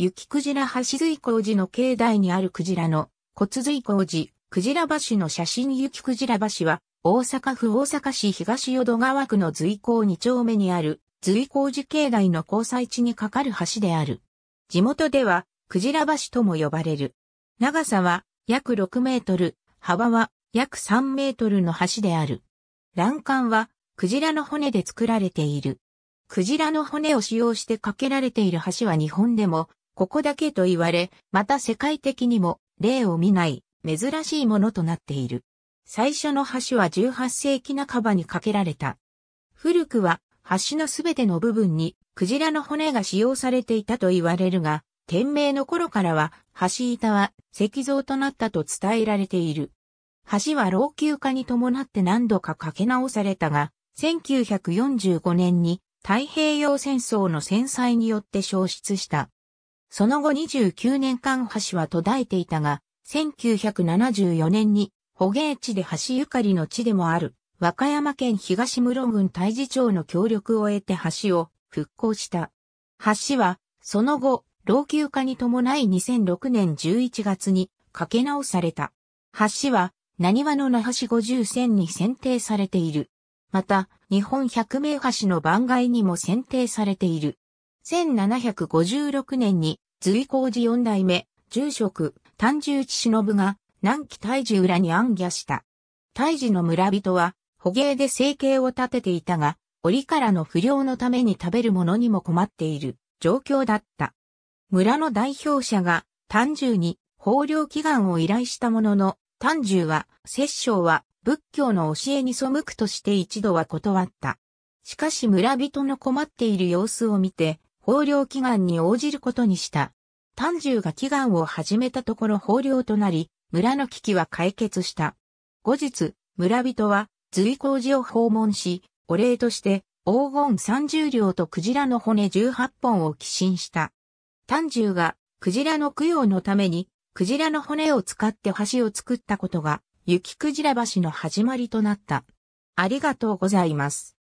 雪クジラ橋随行寺の境内にあるクジラの骨随工寺、クジラ橋の写真雪クジラ橋は、大阪府大阪市東淀川区の随行2丁目にある随行寺境内の交際地に架かる橋である。地元では、クジラ橋とも呼ばれる。長さは約6メートル、幅は約3メートルの橋である。欄干は、クジラの骨で作られている。クジラの骨を使用して架けられている橋は日本でもここだけと言われ、また世界的にも例を見ない珍しいものとなっている。最初の橋は18世紀半ばに架けられた。古くは橋のすべての部分にクジラの骨が使用されていたと言われるが、天明の頃からは橋板は石像となったと伝えられている。橋は老朽化に伴って何度か架け直されたが、1945年に太平洋戦争の戦災によって消失した。その後29年間橋は途絶えていたが、1974年に捕鯨地で橋ゆかりの地でもある、和歌山県東室郡大寺町の協力を得て橋を復興した。橋は、その後、老朽化に伴い2006年11月に架け直された。橋は、何話の那覇市50線に選定されている。また、日本百名橋の番外にも選定されている。1756年に、随光寺四代目、住職、丹十一忍が、南紀大寺裏に暗夜した。大寺の村人は、捕鯨で生計を立てていたが、折からの不良のために食べるものにも困っている状況だった。村の代表者が、丹十に、豊漁祈願を依頼したものの、丹十は、摂政は、仏教の教えに背くとして一度は断った。しかし村人の困っている様子を見て、豊領祈願に応じることにした。丹獣が祈願を始めたところ豊漁となり、村の危機は解決した。後日、村人は随行寺を訪問し、お礼として黄金30両とクジラの骨18本を寄進した。丹獣がクジラの供養のために、クジラの骨を使って橋を作ったことが、雪クジラ橋の始まりとなった。ありがとうございます。